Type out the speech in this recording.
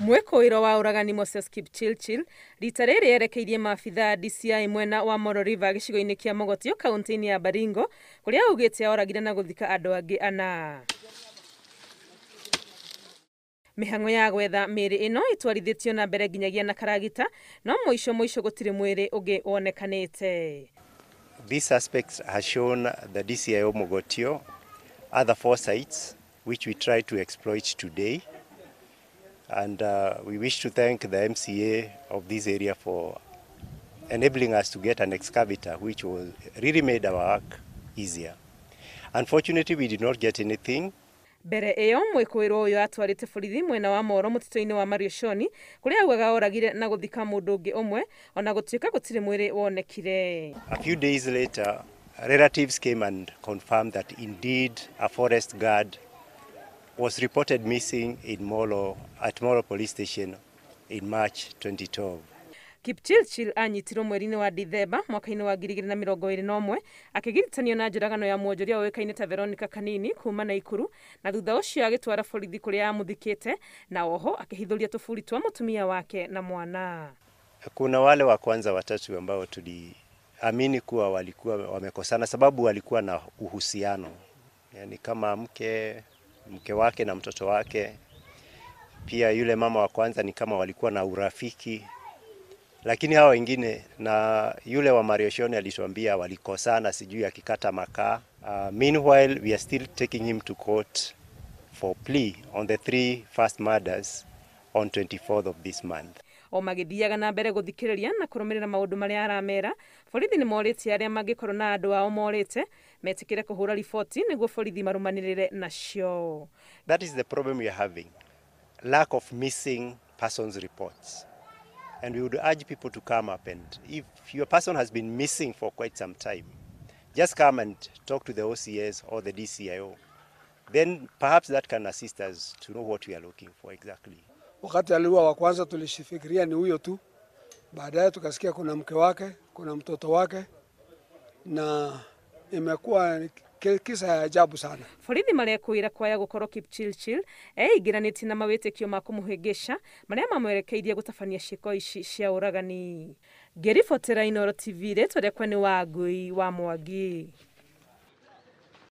mwikũiro wa uragani Moses Kipchirchir rita rĩrĩ yerekeirie maabitha DCI mwena wa Moro River gĩcigo-inĩ kĩa Mogotio kaunti-inĩ ya Baringo kũrĩa augĩte oragire na gũthika andũ angĩ ana mĩhang'o ya gwetha mĩĩrĩ ĩno ĩtwarithĩtio na mbere nginyagia na karagita no mũico mũico gũtirĩ mwĩrĩ ũngĩ wonekanĩte These suspects has shown the DCIO Mogotio other four sites which we try to exploit today and uh, we wish to thank the MCA of this area for enabling us to get an excavator which was really made our work easier. Unfortunately, we did not get anything mbere iyo mwikwiru uyu atwarite borithi mwena wa moro mutito-ini wa marioconi kuria augaga oragire na guthika mundu ungi umwe ona gutuika gutiri mwiri wonekire a few days later relatives came and confirmed that indeed a forest guard was reported missing in molo at Moro Police Station in March 2012. Kipchilchil anyitirwo mweri-inĩ wa dithemba mwaka-inĩ wa ngiri igĩrĩ na mĩrongo ĩrĩ na ũmwe akĩgiritanio na njũragano ya mwonjoria ũĩkaine ta veronica kanini kuma na ikuru na thutha ũcio agĩtwara borithi kũrĩa yamũthikĩte na oho akĩhithũria tũburi twa mũtumia wake na mwana kuna wale wa kwanza watatu ambao tuliamini kuwa walikuwa wamekosana sababu walikuwa na uhusiano yani kama mke mke wake na mtoto wake pia yule mama wa kwanza ni kama walikuwa na urafiki, lakini hao wengine na yule wa Mariosione alituambia walikosana, sijui akikata makaa. Uh, meanwhile we are still taking him to court for plea on the three first murders on 24th of this month o magithiaga na mbere guthikiriria na kurumirira maundu maria aramera borithi ni morite aria mangikorwo na andu ao morite metikire kuhura riboti niguo borithi marumanirire nacio that is the problem we are having lack of missing persons reports. And we would urge people to come up and if your person has been missing for quite some time, just come and talk to the OCS or the DCIO. Then perhaps that can assist us to know what we are looking for exactly. Wakati aliua wa kwanza tulishifikiria ni huyo tu, baadaye tukasikia kuna mke wake, kuna mtoto wake na imekuwa kisa ya ajabu sana. Borithi marekwira kwaya gukorwo Kipchirchir eigiranitie eh, na mawitikio ma kumuhingisha maria mamwerekeirie gutabania ciiko ici cia uragani. Ngiribotera inoro TV rĩtwa rĩakwa nĩ Wangũi wa Mwangi.